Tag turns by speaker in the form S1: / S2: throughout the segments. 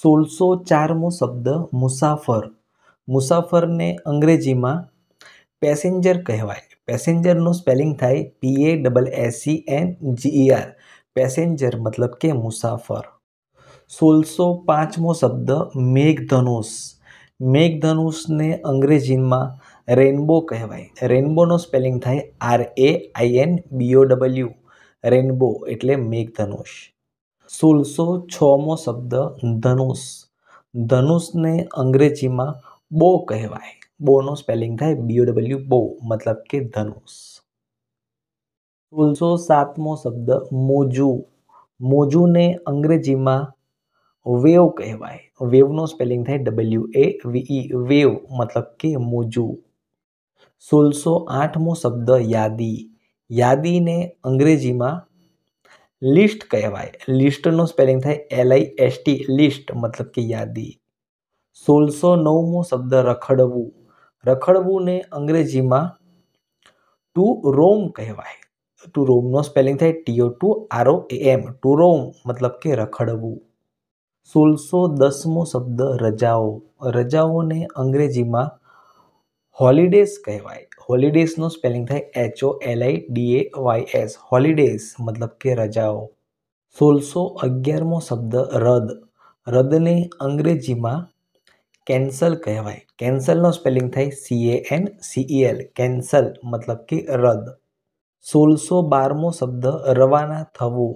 S1: સોળસો ચારમો શબ્દ મુસાફર મુસાફરને અંગ્રેજીમાં પેસેન્જર કહેવાય પેસેન્જરનું સ્પેલિંગ થાય P A double S E N G E R passenger મતલબ કે મુસાફર સોળસો પાંચમો શબ્દ મેઘધનુષ મેઘધનુષને અંગ્રેજીમાં રેનબો કહેવાય રેનબોનું સ્પેલિંગ થાય R A I N B O W rainbow એટલે મેઘધનુષ सोलसो छमो शब्द धनुष धनुष ने अंग्रेजी में बो कहवा बो बोनो स्पेलिंग थे डबल्यू बो मतलब के धनुष सोलसो सातमो शब्द मोजू मोजू ने अंग्रेजी में वेव कहवा वेव नो स्पेलिंग थे डबल्यू ए वीई वेव मतलब के मोजू सोलसो आठमो शब्द यादी यादी ने अंग्रेजी में લિસ્ટ કહેવાય લિસ્ટનો સ્પેલિંગ થાય L I S T list મતલબ કે યાદી સોળસો નવમો શબ્દ રખડવું રખડવુંને અંગ્રેજીમાં ટુ રોમ કહેવાય ટુ રોમનો સ્પેલિંગ થાય T O to R O M to roam મતલબ કે રખડવું સોળસો દસમો શબ્દ રજાઓ રજાઓને અંગ્રેજીમાં હોલિડેઝ કહેવાય હોલિડેઝનું સ્પેલિંગ થાય H O L I D A Y S holidays મતલબ કે રજાઓ સોળસો અગિયારમો શબ્દ રદ રદને અંગ્રેજીમાં કેન્સલ કહેવાય કેન્સલનો સ્પેલિંગ થાય C A N L cancel મતલબ કે રદ સોળસો બારમો શબ્દ રવાના થવું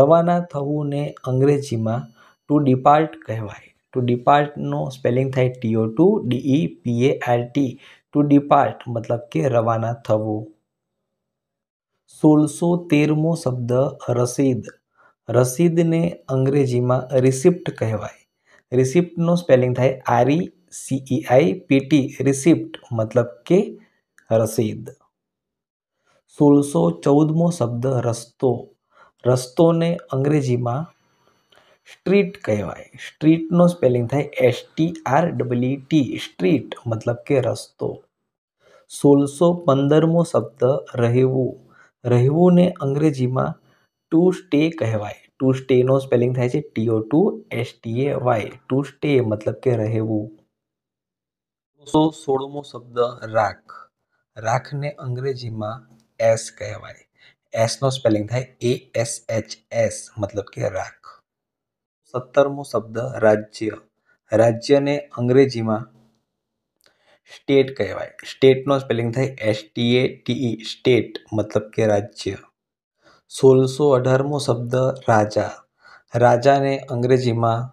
S1: રવાના થવું ને અંગ્રેજીમાં ટુ ડિપાર્ટ કહેવાય ટુ ડિપાર્ટનો સ્પેલિંગ થાય T O to D E P A R T to depart મતલબ કે રવાના થવું સોળસો તેરમો શબ્દ રસીદ રસીદને અંગ્રેજીમાં રિસિપ્ટ કહેવાય રિસિપ્ટનો સ્પેલિંગ થાય આરઈ સીઈઆઈ પીટી રિસિપ્ટ મતલબ કે રસીદ સોળસો ચૌદમો શબ્દ રસ્તો રસ્તોને અંગ્રેજીમાં સ્ટ્રીટ કહેવાય સ્ટ્રીટનો સ્પેલિંગ થાય S T R W T street મતલબ કે રસ્તો સોળસો પંદરમો શબ્દ રહેવું રહેવુંને અંગ્રેજીમાં ટુ સ્ટે કહેવાય ટુ સ્ટેનો સ્પેલિંગ થાય છે T O to S T A Y to stay મતલબ કે રહેવું સો સોળમો શબ્દ રાખ રાખને અંગ્રેજીમાં એસ કહેવાય એસનો સ્પેલિંગ થાય એ એસ એચ એસ મતલબ કે રાખ सत्तरमो शब्द राज्य राज्य ने अंग्रेजी में स्टेट कहवा स्टेट ना स्पेलिंग थे S T A T E state मतलब के राज्य सोल सौ अठारमो शब्द राजा राजा ने अंग्रेजी में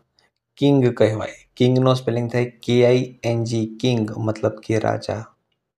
S1: किंग कहवाय किंग ना स्पेलिंग थे के आई एन जी किंग मतलब के राजा